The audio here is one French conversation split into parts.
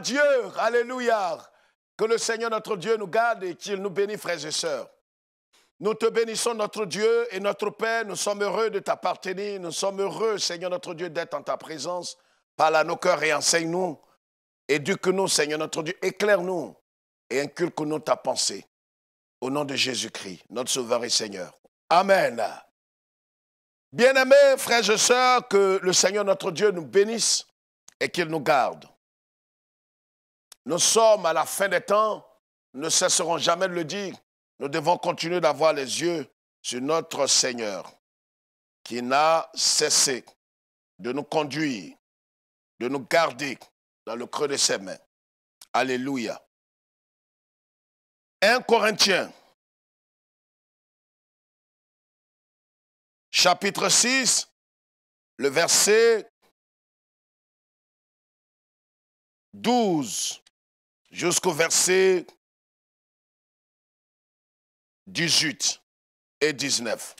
Dieu, alléluia. Que le Seigneur notre Dieu nous garde et qu'il nous bénisse, frères et sœurs. Nous te bénissons, notre Dieu et notre Père. Nous sommes heureux de t'appartenir. Nous sommes heureux, Seigneur notre Dieu, d'être en ta présence. Parle à nos cœurs et enseigne-nous. Éduque-nous, Seigneur notre Dieu. Éclaire-nous et inculque-nous ta pensée. Au nom de Jésus-Christ, notre Sauveur et Seigneur. Amen. Bien-aimés, frères et sœurs, que le Seigneur notre Dieu nous bénisse et qu'il nous garde. Nous sommes à la fin des temps, nous ne cesserons jamais de le dire. Nous devons continuer d'avoir les yeux sur notre Seigneur, qui n'a cessé de nous conduire, de nous garder dans le creux de ses mains. Alléluia. 1 Corinthiens, chapitre 6, le verset 12 jusqu'au verset 18 et 19.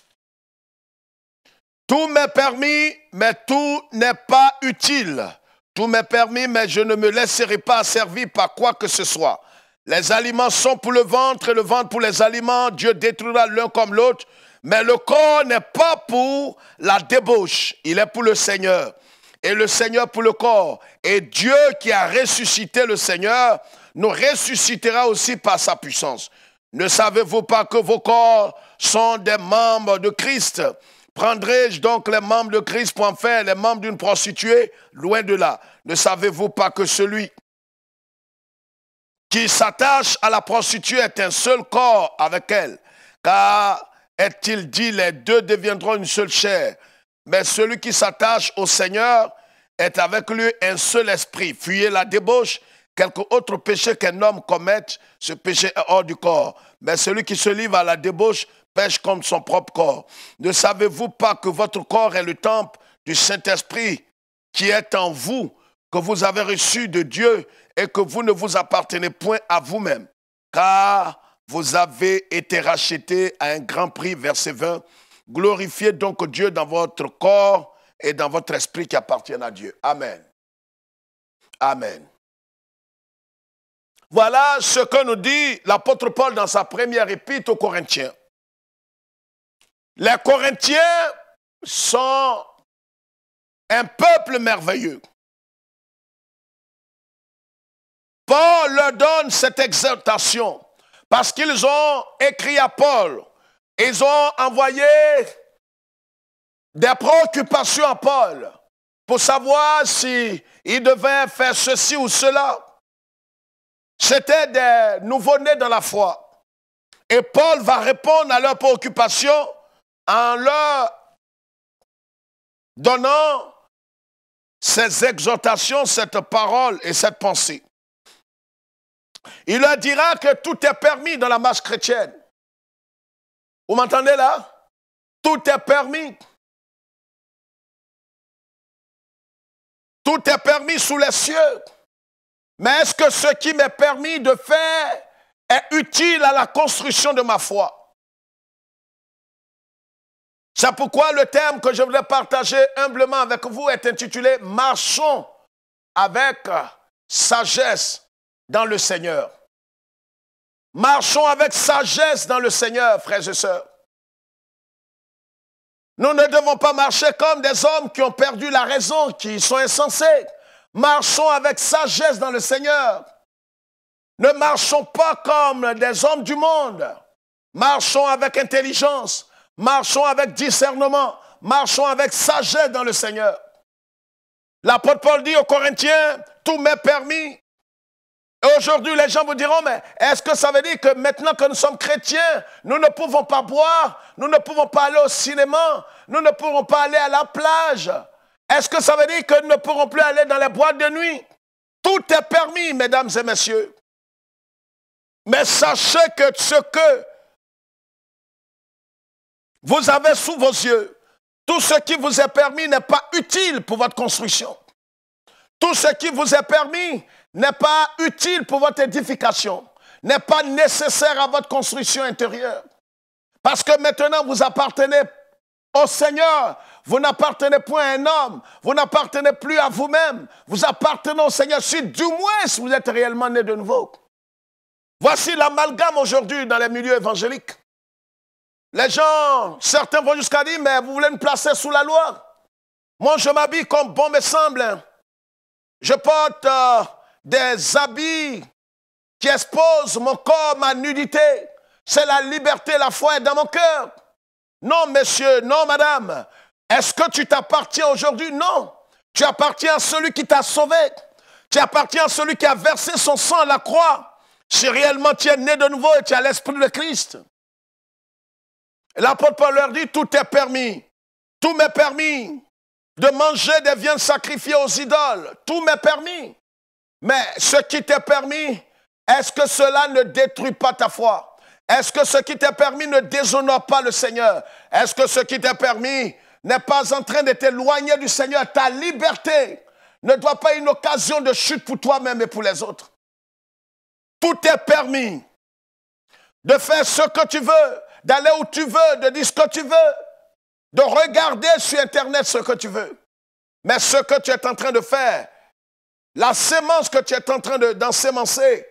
Tout m'est permis, mais tout n'est pas utile. Tout m'est permis, mais je ne me laisserai pas servir par quoi que ce soit. Les aliments sont pour le ventre et le ventre pour les aliments. Dieu détruira l'un comme l'autre. Mais le corps n'est pas pour la débauche, il est pour le Seigneur. Et le Seigneur pour le corps. Et Dieu qui a ressuscité le Seigneur nous ressuscitera aussi par sa puissance. Ne savez-vous pas que vos corps sont des membres de Christ Prendrai-je donc les membres de Christ pour en faire les membres d'une prostituée Loin de là. Ne savez-vous pas que celui qui s'attache à la prostituée est un seul corps avec elle Car est-il dit, les deux deviendront une seule chair. Mais celui qui s'attache au Seigneur est avec lui un seul esprit. Fuyez la débauche quelque autre péché qu'un homme commette, ce péché est hors du corps. Mais celui qui se livre à la débauche pêche contre son propre corps. Ne savez-vous pas que votre corps est le temple du Saint-Esprit qui est en vous, que vous avez reçu de Dieu et que vous ne vous appartenez point à vous-même, car vous avez été racheté à un grand prix, verset 20. Glorifiez donc Dieu dans votre corps et dans votre esprit qui appartiennent à Dieu. Amen. Amen. Voilà ce que nous dit l'apôtre Paul dans sa première épître aux Corinthiens. Les Corinthiens sont un peuple merveilleux. Paul leur donne cette exhortation parce qu'ils ont écrit à Paul. Ils ont envoyé des préoccupations à Paul pour savoir s'il devait faire ceci ou cela. C'était des nouveau-nés dans la foi. Et Paul va répondre à leurs préoccupations en leur donnant ces exhortations, cette parole et cette pensée. Il leur dira que tout est permis dans la marche chrétienne. Vous m'entendez là Tout est permis. Tout est permis sous les cieux. Mais est-ce que ce qui m'est permis de faire est utile à la construction de ma foi C'est pourquoi le thème que je voulais partager humblement avec vous est intitulé Marchons avec sagesse dans le Seigneur. Marchons avec sagesse dans le Seigneur, frères et sœurs. Nous ne devons pas marcher comme des hommes qui ont perdu la raison, qui sont insensés. Marchons avec sagesse dans le Seigneur. Ne marchons pas comme des hommes du monde. Marchons avec intelligence. Marchons avec discernement. Marchons avec sagesse dans le Seigneur. L'apôtre Paul dit aux Corinthiens, tout m'est permis. aujourd'hui, les gens vous diront, mais est-ce que ça veut dire que maintenant que nous sommes chrétiens, nous ne pouvons pas boire, nous ne pouvons pas aller au cinéma, nous ne pouvons pas aller à la plage, est-ce que ça veut dire nous ne pourrons plus aller dans les boîtes de nuit Tout est permis, mesdames et messieurs. Mais sachez que ce que vous avez sous vos yeux, tout ce qui vous est permis n'est pas utile pour votre construction. Tout ce qui vous est permis n'est pas utile pour votre édification, n'est pas nécessaire à votre construction intérieure. Parce que maintenant, vous appartenez au Seigneur, vous n'appartenez point à un homme. Vous n'appartenez plus à vous-même. Vous appartenez au Seigneur si du moins si vous êtes réellement né de nouveau. Voici l'amalgame aujourd'hui dans les milieux évangéliques. Les gens, certains vont jusqu'à dire, mais vous voulez me placer sous la loi. Moi, je m'habille comme bon me semble. Je porte euh, des habits qui exposent mon corps, ma nudité. C'est la liberté, la foi est dans mon cœur. Non, messieurs, non, madame. Est-ce que tu t'appartiens aujourd'hui Non. Tu appartiens à celui qui t'a sauvé. Tu appartiens à celui qui a versé son sang à la croix. Si réellement tu es né de nouveau et tu as l'esprit de Christ. L'apôtre Paul leur dit, tout est permis. Tout m'est permis de manger des viandes sacrifiées aux idoles. Tout m'est permis. Mais ce qui t'est permis, est-ce que cela ne détruit pas ta foi Est-ce que ce qui t'est permis ne déshonore pas le Seigneur Est-ce que ce qui t'est permis n'est pas en train de t'éloigner du Seigneur. Ta liberté ne doit pas être une occasion de chute pour toi-même et pour les autres. Tout est permis de faire ce que tu veux, d'aller où tu veux, de dire ce que tu veux, de regarder sur Internet ce que tu veux. Mais ce que tu es en train de faire, la sémence que tu es en train d'ensemencer,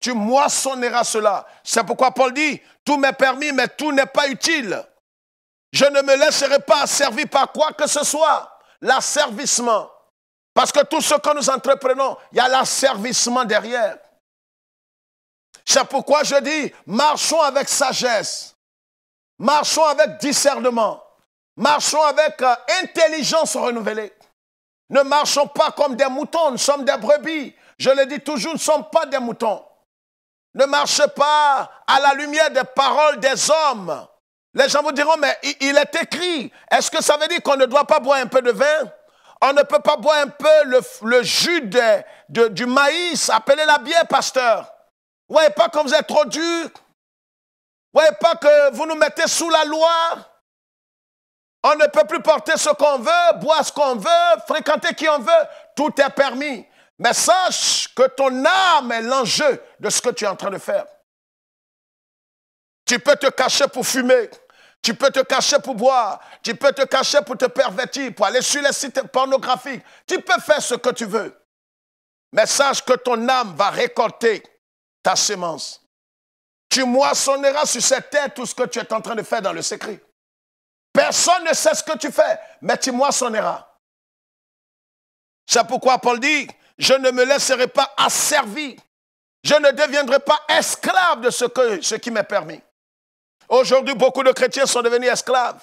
tu moissonneras cela. C'est pourquoi Paul dit, tout m'est permis, mais tout n'est pas utile. Je ne me laisserai pas servir par quoi que ce soit. L'asservissement. Parce que tout ce que nous entreprenons, il y a l'asservissement derrière. C'est pourquoi je dis, marchons avec sagesse. Marchons avec discernement. Marchons avec euh, intelligence renouvelée. Ne marchons pas comme des moutons, nous sommes des brebis. Je le dis toujours, nous ne sommes pas des moutons. Ne marchez pas à la lumière des paroles des hommes, les gens vous diront, mais il est écrit. Est-ce que ça veut dire qu'on ne doit pas boire un peu de vin On ne peut pas boire un peu le, jus de, du maïs Appelez la bière, pasteur. Vous voyez pas que vous êtes trop dur. Vous voyez pas que vous nous mettez sous la loi. On ne peut plus porter ce qu'on veut, boire ce qu'on veut, fréquenter qui on veut. Tout est permis. Mais sache que ton âme est l'enjeu de ce que tu es en train de faire. Tu peux te cacher pour fumer. Tu peux te cacher pour boire. Tu peux te cacher pour te pervertir, pour aller sur les sites pornographiques. Tu peux faire ce que tu veux. Mais sache que ton âme va récolter ta semence. Tu moissonneras sur cette terre tout ce que tu es en train de faire dans le secret. Personne ne sait ce que tu fais, mais tu moissonneras. C'est pourquoi Paul dit, je ne me laisserai pas asservi. Je ne deviendrai pas esclave de ce, que, ce qui m'est permis. Aujourd'hui, beaucoup de chrétiens sont devenus esclaves.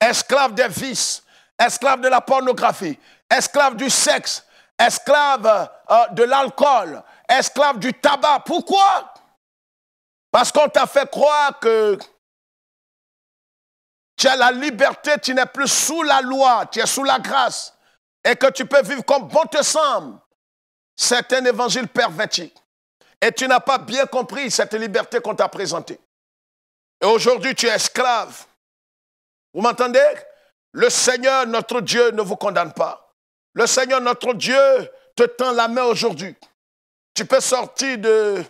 Esclaves des vices, esclaves de la pornographie, esclaves du sexe, esclaves euh, de l'alcool, esclaves du tabac. Pourquoi Parce qu'on t'a fait croire que tu as la liberté, tu n'es plus sous la loi, tu es sous la grâce et que tu peux vivre comme bon te semble. C'est un évangile perverti. Et tu n'as pas bien compris cette liberté qu'on t'a présentée. Et aujourd'hui, tu es esclave. Vous m'entendez Le Seigneur, notre Dieu, ne vous condamne pas. Le Seigneur, notre Dieu, te tend la main aujourd'hui. Tu peux sortir de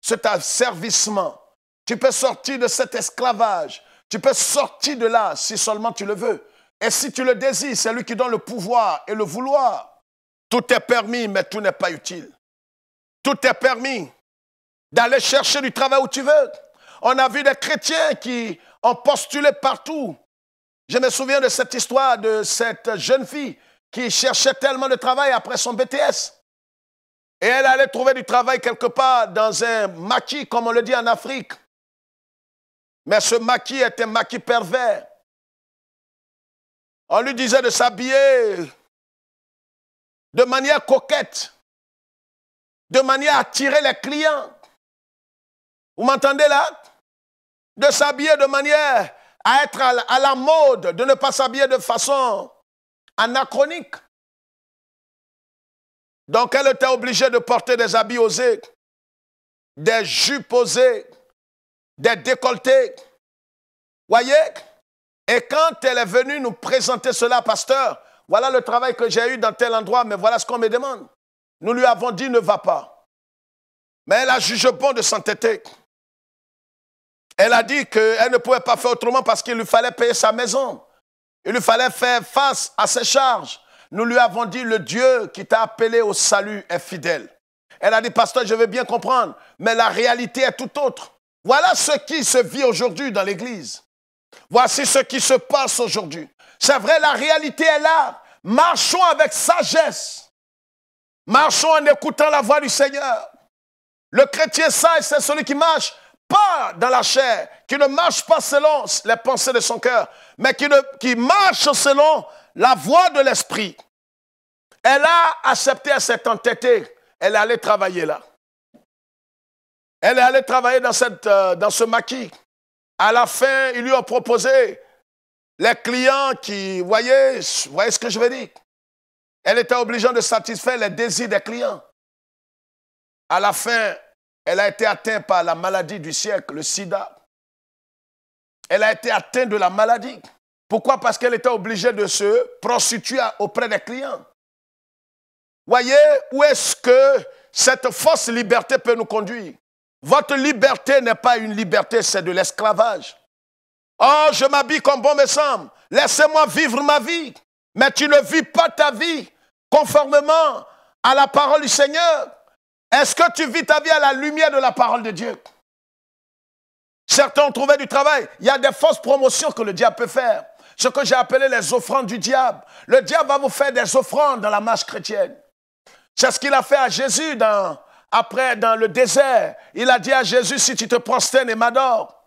cet asservissement. Tu peux sortir de cet esclavage. Tu peux sortir de là si seulement tu le veux. Et si tu le désires, c'est lui qui donne le pouvoir et le vouloir. Tout est permis, mais tout n'est pas utile. Tout est permis d'aller chercher du travail où tu veux. On a vu des chrétiens qui ont postulé partout. Je me souviens de cette histoire de cette jeune fille qui cherchait tellement de travail après son BTS. Et elle allait trouver du travail quelque part dans un maquis, comme on le dit en Afrique. Mais ce maquis était un maquis pervers. On lui disait de s'habiller de manière coquette, de manière à attirer les clients. Vous m'entendez là de s'habiller de manière à être à la mode, de ne pas s'habiller de façon anachronique. Donc elle était obligée de porter des habits osés, des jupes osées, des décolletés. Voyez Et quand elle est venue nous présenter cela, pasteur, voilà le travail que j'ai eu dans tel endroit, mais voilà ce qu'on me demande. Nous lui avons dit ne va pas. Mais elle a jugé bon de s'entêter. Elle a dit qu'elle ne pouvait pas faire autrement parce qu'il lui fallait payer sa maison. Il lui fallait faire face à ses charges. Nous lui avons dit, le Dieu qui t'a appelé au salut est fidèle. Elle a dit, pasteur, je veux bien comprendre, mais la réalité est tout autre. Voilà ce qui se vit aujourd'hui dans l'Église. Voici ce qui se passe aujourd'hui. C'est vrai, la réalité est là. Marchons avec sagesse. Marchons en écoutant la voix du Seigneur. Le chrétien sage, c'est celui qui marche pas dans la chair, qui ne marche pas selon les pensées de son cœur, mais qui, ne, marche selon la voie de l'esprit. Elle a accepté, à cette entêté elle est allée travailler là. Elle est allée travailler dans, cette, euh, dans ce maquis. À la fin, il lui a proposé les clients qui, voyez, ce que je veux dire. Elle était obligée de satisfaire les désirs des clients. À la fin, elle a été atteinte par la maladie du siècle, le sida. Elle a été atteinte de la maladie. Pourquoi Parce qu'elle était obligée de se prostituer auprès des clients. Voyez où est-ce que cette fausse liberté peut nous conduire. Votre liberté n'est pas une liberté, c'est de l'esclavage. Oh, je m'habille comme bon me semble. Laissez-moi vivre ma vie. Mais tu ne vis pas ta vie conformément à la parole du Seigneur. Est-ce que tu vis ta vie à la lumière de la parole de Dieu Certains ont trouvé du travail. Il y a des fausses promotions que le diable peut faire. Ce que j'ai appelé les offrandes du diable. Le diable va vous faire des offrandes dans la marche chrétienne. C'est ce qu'il a fait à Jésus dans, après dans le désert. Il a dit à Jésus, si tu te prosternes et m'adores.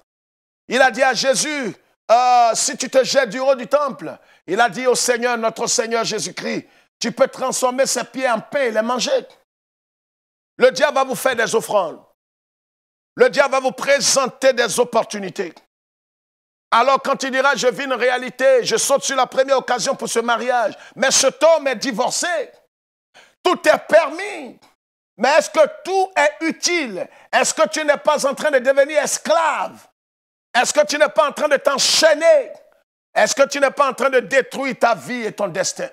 Il a dit à Jésus, euh, si tu te jettes du haut du temple. Il a dit au Seigneur, notre Seigneur Jésus-Christ, tu peux transformer ces pieds en paix et les manger. Le diable va vous faire des offrandes. Le diable va vous présenter des opportunités. Alors quand il dira, je vis une réalité, je saute sur la première occasion pour ce mariage, mais cet homme est divorcé, tout est permis, mais est-ce que tout est utile Est-ce que tu n'es pas en train de devenir esclave Est-ce que tu n'es pas en train de t'enchaîner Est-ce que tu n'es pas en train de détruire ta vie et ton destin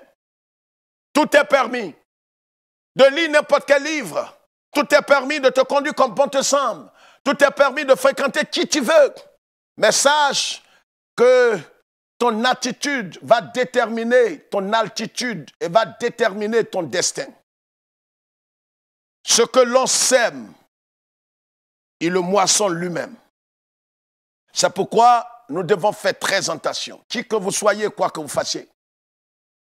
Tout est permis. De lire n'importe quel livre, tout est permis de te conduire comme bon te semble. Tout est permis de fréquenter qui tu veux. Mais sache que ton attitude va déterminer ton altitude et va déterminer ton destin. Ce que l'on sème, il le moissonne lui-même. C'est pourquoi nous devons faire présentation. Qui que vous soyez, quoi que vous fassiez.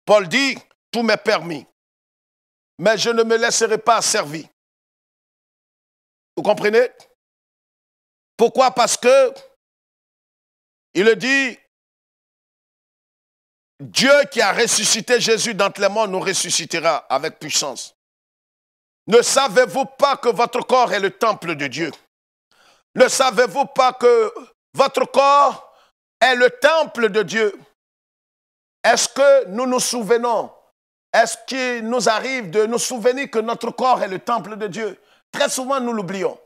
Paul dit, tout m'est permis, mais je ne me laisserai pas servir. Vous comprenez Pourquoi Parce que il le dit, Dieu qui a ressuscité Jésus d'entre les morts nous ressuscitera avec puissance. Ne savez-vous pas que votre corps est le temple de Dieu Ne savez-vous pas que votre corps est le temple de Dieu Est-ce que nous nous souvenons Est-ce qu'il nous arrive de nous souvenir que notre corps est le temple de Dieu Très souvent, nous l'oublions.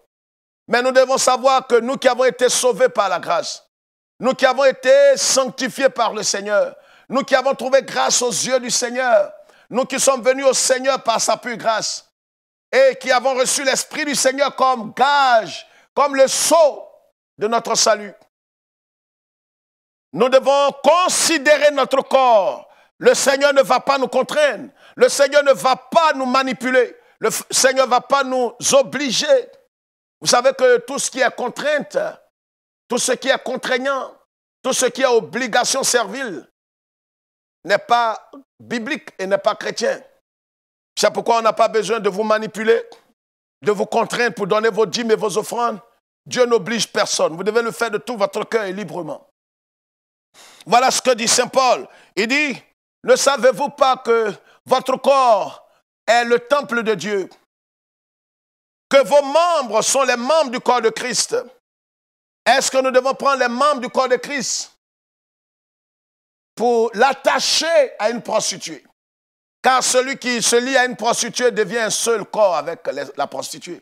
Mais nous devons savoir que nous qui avons été sauvés par la grâce, nous qui avons été sanctifiés par le Seigneur, nous qui avons trouvé grâce aux yeux du Seigneur, nous qui sommes venus au Seigneur par sa pure grâce et qui avons reçu l'Esprit du Seigneur comme gage, comme le sceau de notre salut. Nous devons considérer notre corps. Le Seigneur ne va pas nous contraindre. Le Seigneur ne va pas nous manipuler. Le Seigneur ne va pas nous obliger. Vous savez que tout ce qui est contrainte, tout ce qui est contraignant, tout ce qui est obligation servile n'est pas biblique et n'est pas chrétien. C'est pourquoi on n'a pas besoin de vous manipuler, de vous contraindre pour donner vos dîmes et vos offrandes. Dieu n'oblige personne. Vous devez le faire de tout votre cœur et librement. Voilà ce que dit Saint Paul. Il dit, ne savez-vous pas que votre corps est le temple de Dieu, que vos membres sont les membres du corps de Christ. Est-ce que nous devons prendre les membres du corps de Christ pour l'attacher à une prostituée Car celui qui se lie à une prostituée devient un seul corps avec la prostituée.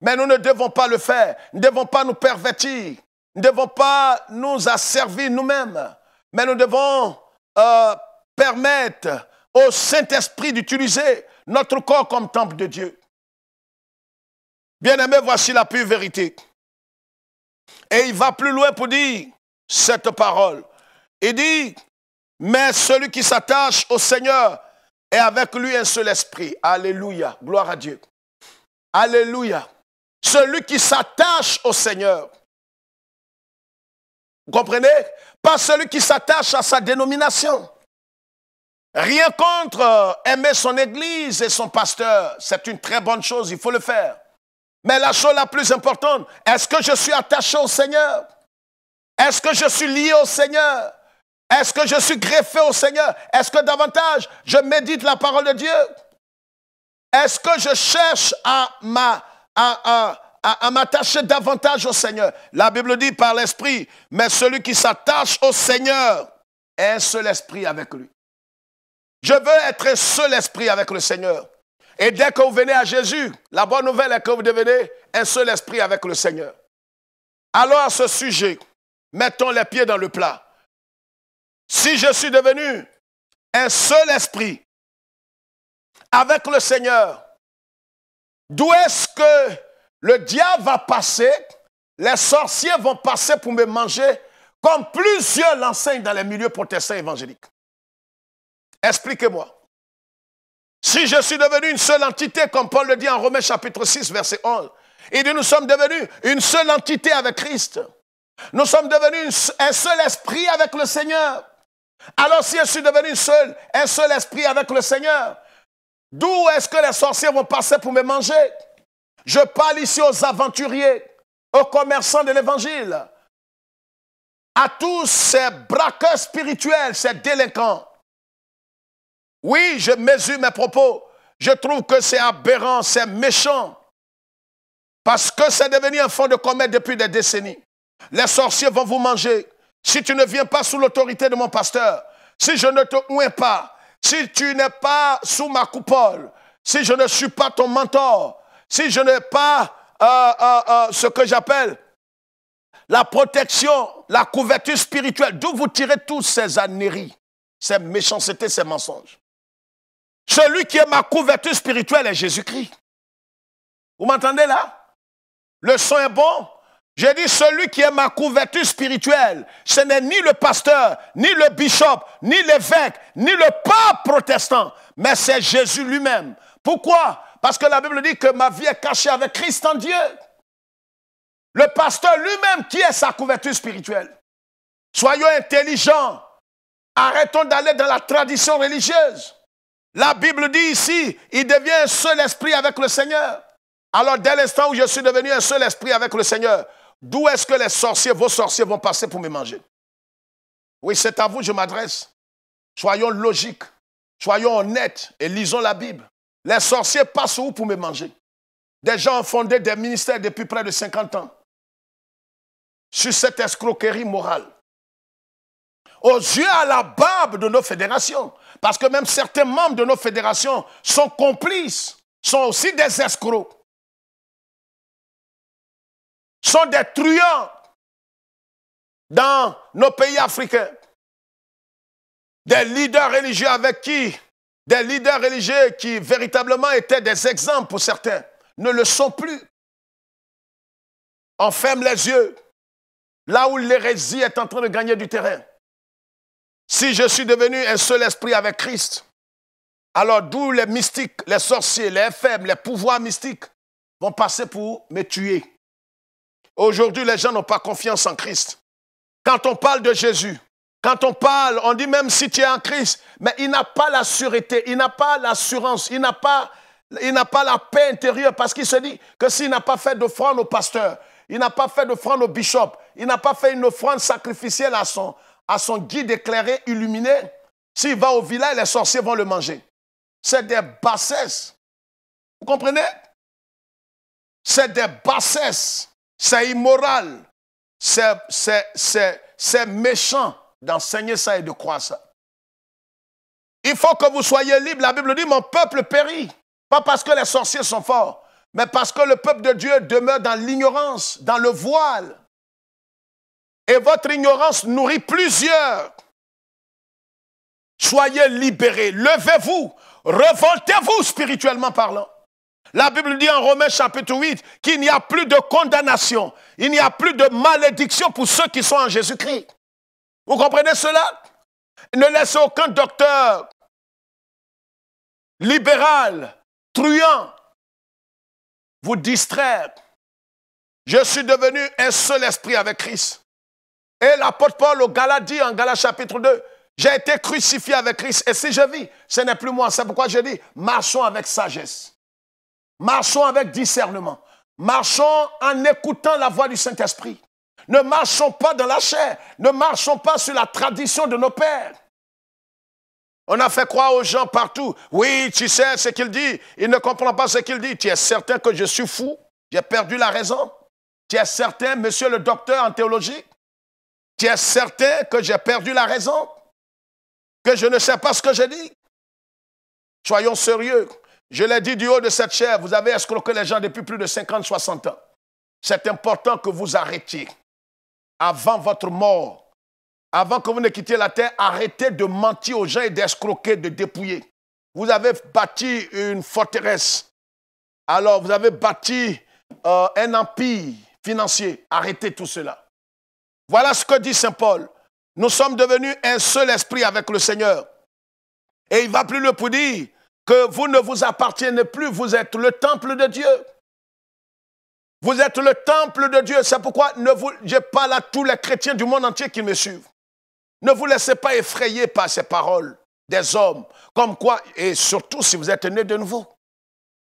Mais nous ne devons pas le faire. Nous ne devons pas nous pervertir. Nous ne devons pas nous asservir nous-mêmes. Mais nous devons euh, permettre au Saint-Esprit d'utiliser notre corps comme temple de Dieu. Bien-aimé, voici la pure vérité. Et il va plus loin pour dire cette parole. Il dit, mais celui qui s'attache au Seigneur est avec lui un seul esprit. Alléluia. Gloire à Dieu. Alléluia. Celui qui s'attache au Seigneur. Vous comprenez Pas celui qui s'attache à sa dénomination. Rien contre euh, aimer son église et son pasteur. C'est une très bonne chose, il faut le faire. Mais la chose la plus importante, est-ce que je suis attaché au Seigneur Est-ce que je suis lié au Seigneur Est-ce que je suis greffé au Seigneur Est-ce que davantage je médite la parole de Dieu Est-ce que je cherche à m'attacher davantage au Seigneur. La Bible dit par l'Esprit, mais celui qui s'attache au Seigneur, est seul esprit avec lui. Je veux être un seul esprit avec le Seigneur. Et dès que vous venez à Jésus, la bonne nouvelle est que vous devenez un seul esprit avec le Seigneur. Alors à ce sujet, mettons les pieds dans le plat. Si je suis devenu un seul esprit avec le Seigneur, d'où est-ce que le diable va passer, les sorciers vont passer pour me manger, comme plusieurs l'enseignent dans les milieux protestants évangéliques. Expliquez-moi. Si je suis devenu une seule entité, comme Paul le dit en Romains chapitre 6, verset 11, il dit, nous sommes devenus une seule entité avec Christ. Nous sommes devenus un seul esprit avec le Seigneur. Alors si je suis devenu seul, un seul esprit avec le Seigneur, d'où est-ce que les sorciers vont passer pour me manger Je parle ici aux aventuriers, aux commerçants de l'Évangile, à tous ces braqueurs spirituels, ces délinquants, oui, je mesure mes propos. Je trouve que c'est aberrant, c'est méchant. Parce que c'est devenu un fond de comète depuis des décennies. Les sorciers vont vous manger. Si tu ne viens pas sous l'autorité de mon pasteur, si je ne te ouais pas, si tu n'es pas sous ma coupole, si je ne suis pas ton mentor, si je n'ai pas euh, euh, euh, ce que j'appelle la protection, la couverture spirituelle, d'où vous tirez tous ces anéries, ces méchancetés, ces mensonges. Celui qui est ma couverture spirituelle est Jésus-Christ. Vous m'entendez là Le son est bon J'ai dit, celui qui est ma couverture spirituelle, ce n'est ni le pasteur, ni le bishop, ni l'évêque, ni le pape protestant, mais c'est Jésus lui-même. Pourquoi Parce que la Bible dit que ma vie est cachée avec Christ en Dieu. Le pasteur lui-même qui est sa couverture spirituelle. Soyons intelligents. Arrêtons d'aller dans la tradition religieuse. La Bible dit ici, il devient un seul esprit avec le Seigneur. Alors dès l'instant où je suis devenu un seul esprit avec le Seigneur, d'où est-ce que les sorciers, vos sorciers vont passer pour me manger Oui, c'est à vous que je m'adresse. Soyons logiques, soyons honnêtes et lisons la Bible. Les sorciers passent où pour me manger Des gens ont fondé des ministères depuis près de 50 ans sur cette escroquerie morale. Aux yeux à la barbe de nos fédérations, parce que même certains membres de nos fédérations sont complices, sont aussi des escrocs, sont des truands dans nos pays africains. Des leaders religieux avec qui, des leaders religieux qui véritablement étaient des exemples pour certains, ne le sont plus. On ferme les yeux là où l'hérésie est en train de gagner du terrain. Si je suis devenu un seul esprit avec Christ, alors d'où les mystiques, les sorciers, les faibles, les pouvoirs mystiques vont passer pour me tuer. Aujourd'hui, les gens n'ont pas confiance en Christ. Quand on parle de Jésus, quand on parle, on dit même si tu es en Christ, mais il n'a pas la sûreté, il n'a pas l'assurance, il n'a pas, il n'a pas la paix intérieure parce qu'il se dit que s'il n'a pas fait d'offrande au pasteur, il n'a pas fait d'offrande au bishop, il n'a pas fait une offrande sacrificielle à son, à son guide éclairé, illuminé. S'il va au village, les sorciers vont le manger. C'est des bassesses. Vous comprenez C'est des bassesses. C'est immoral. C'est méchant d'enseigner ça et de croire ça. Il faut que vous soyez libre. La Bible dit, mon peuple périt. Pas parce que les sorciers sont forts, mais parce que le peuple de Dieu demeure dans l'ignorance, dans le voile. Et votre ignorance nourrit plusieurs. Soyez libérés, levez-vous, revoltez-vous spirituellement parlant. La Bible dit en Romains chapitre 8 qu'il n'y a plus de condamnation, il n'y a plus de malédiction pour ceux qui sont en Jésus-Christ. Vous comprenez cela Ne laissez aucun docteur libéral, truand, vous distraire. Je suis devenu un seul esprit avec Christ. Et l'apôtre Paul au Galat dit en Gala chapitre 2, j'ai été crucifié avec Christ et si je vis, ce n'est plus moi. C'est pourquoi je dis, marchons avec sagesse, marchons avec discernement, marchons en écoutant la voix du Saint-Esprit. Ne marchons pas dans la chair, ne marchons pas sur la tradition de nos pères. On a fait croire aux gens partout, oui, tu sais ce qu'il dit, il ne comprend pas ce qu'il dit, tu es certain que je suis fou, j'ai perdu la raison, tu es certain, monsieur le docteur en théologie, tu es certain que j'ai perdu la raison Que je ne sais pas ce que je dis Soyons sérieux. Je l'ai dit du haut de cette chair, vous avez escroqué les gens depuis plus de 50, 60 ans. C'est important que vous arrêtiez. Avant votre mort, avant que vous ne quittiez la terre, arrêtez de mentir aux gens et d'escroquer, de dépouiller. Vous avez bâti une forteresse. Alors, vous avez bâti euh, un empire financier. Arrêtez tout cela. Voilà ce que dit Saint Paul. Nous sommes devenus un seul esprit avec le Seigneur. Et il va plus le pour dire que vous ne vous appartenez plus, vous êtes le temple de Dieu. Vous êtes le temple de Dieu. C'est pourquoi ne vous, je parle à tous les chrétiens du monde entier qui me suivent. Ne vous laissez pas effrayer par ces paroles des hommes, comme quoi, et surtout si vous êtes nés de nouveau.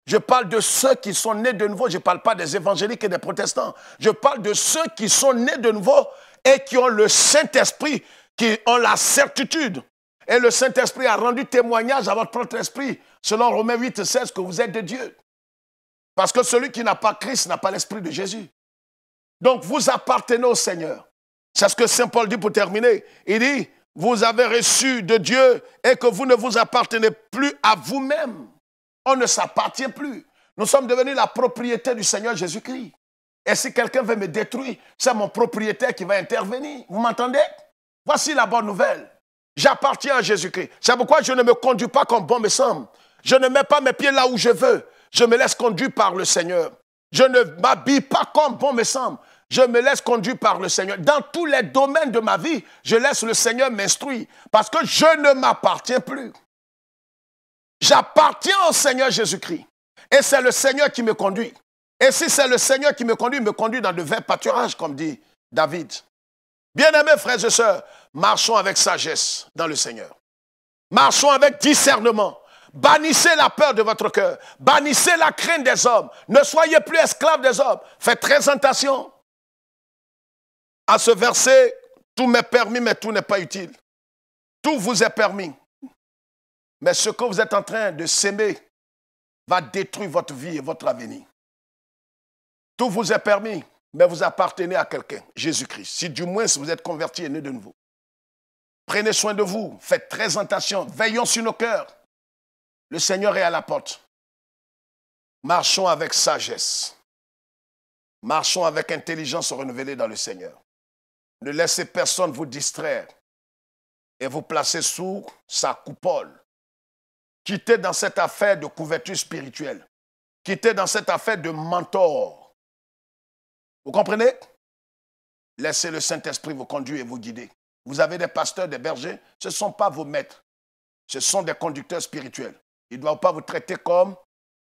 Je parle de ceux qui sont nés de nouveau. Je ne parle pas des évangéliques et des protestants. Je parle de ceux qui sont nés de nouveau et qui ont le Saint-Esprit, qui ont la certitude. Et le Saint-Esprit a rendu témoignage à votre propre esprit, selon Romains 8, 16, que vous êtes de Dieu. Parce que celui qui n'a pas Christ n'a pas l'Esprit de Jésus. Donc vous appartenez au Seigneur. C'est ce que Saint Paul dit pour terminer. Il dit, vous avez reçu de Dieu et que vous ne vous appartenez plus à vous-même. On ne s'appartient plus. Nous sommes devenus la propriété du Seigneur Jésus-Christ. Et si quelqu'un veut me détruire, c'est mon propriétaire qui va intervenir. Vous m'entendez Voici la bonne nouvelle. J'appartiens à Jésus-Christ. C'est pourquoi je ne me conduis pas comme bon me semble. Je ne mets pas mes pieds là où je veux. Je me laisse conduire par le Seigneur. Je ne m'habille pas comme bon me semble. Je me laisse conduire par le Seigneur. Dans tous les domaines de ma vie, je laisse le Seigneur m'instruire parce que je ne m'appartiens plus. J'appartiens au Seigneur Jésus-Christ. Et c'est le Seigneur qui me conduit. Et si c'est le Seigneur qui me conduit, me conduit dans de vains pâturages, comme dit David. Bien-aimés frères et sœurs, marchons avec sagesse dans le Seigneur. Marchons avec discernement. Bannissez la peur de votre cœur. Bannissez la crainte des hommes. Ne soyez plus esclaves des hommes. Faites présentation. à ce verset. Tout m'est permis, mais tout n'est pas utile. Tout vous est permis. Mais ce que vous êtes en train de s'aimer va détruire votre vie et votre avenir. Tout vous est permis, mais vous appartenez à quelqu'un, Jésus-Christ. Si du moins vous êtes converti et né de nouveau. Prenez soin de vous, faites présentation, veillons sur nos cœurs. Le Seigneur est à la porte. Marchons avec sagesse. Marchons avec intelligence renouvelée dans le Seigneur. Ne laissez personne vous distraire et vous placer sous sa coupole. Quittez dans cette affaire de couverture spirituelle. Quittez dans cette affaire de mentor. Vous comprenez Laissez le Saint-Esprit vous conduire et vous guider. Vous avez des pasteurs, des bergers, ce ne sont pas vos maîtres, ce sont des conducteurs spirituels. Ils ne doivent pas vous traiter comme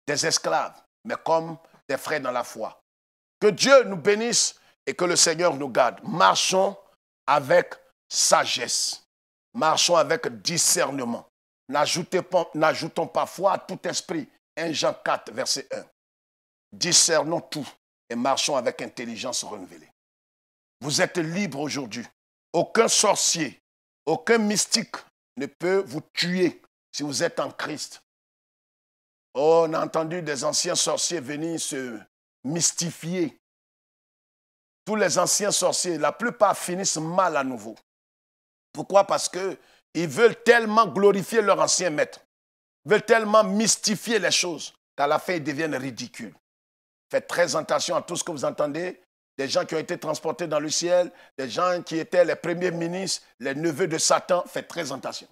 des esclaves, mais comme des frères dans la foi. Que Dieu nous bénisse et que le Seigneur nous garde. Marchons avec sagesse. Marchons avec discernement. N'ajoutons pas foi à tout esprit. 1 Jean 4, verset 1. Discernons tout et marchons avec intelligence renouvelée. Vous êtes libre aujourd'hui. Aucun sorcier, aucun mystique ne peut vous tuer si vous êtes en Christ. Oh, on a entendu des anciens sorciers venir se mystifier. Tous les anciens sorciers, la plupart finissent mal à nouveau. Pourquoi Parce qu'ils veulent tellement glorifier leur ancien maître, veulent tellement mystifier les choses qu'à la fin ils deviennent ridicules. Faites très à tout ce que vous entendez. Des gens qui ont été transportés dans le ciel, des gens qui étaient les premiers ministres, les neveux de Satan. Faites très attention.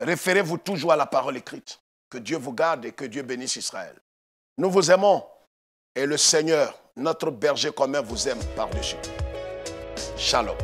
Référez-vous toujours à la parole écrite. Que Dieu vous garde et que Dieu bénisse Israël. Nous vous aimons et le Seigneur, notre berger commun, vous aime par-dessus. Shalom.